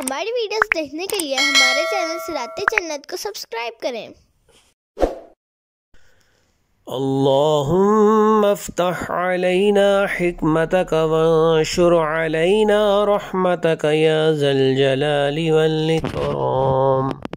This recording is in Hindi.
हमारी वीडियोस देखने के लिए हमारे चैनल सिराते जन्नत को सब्सक्राइब करें اللهم افتح علينا حكمتك وانشر علينا رحمتك يا ذا الجلال والإكرام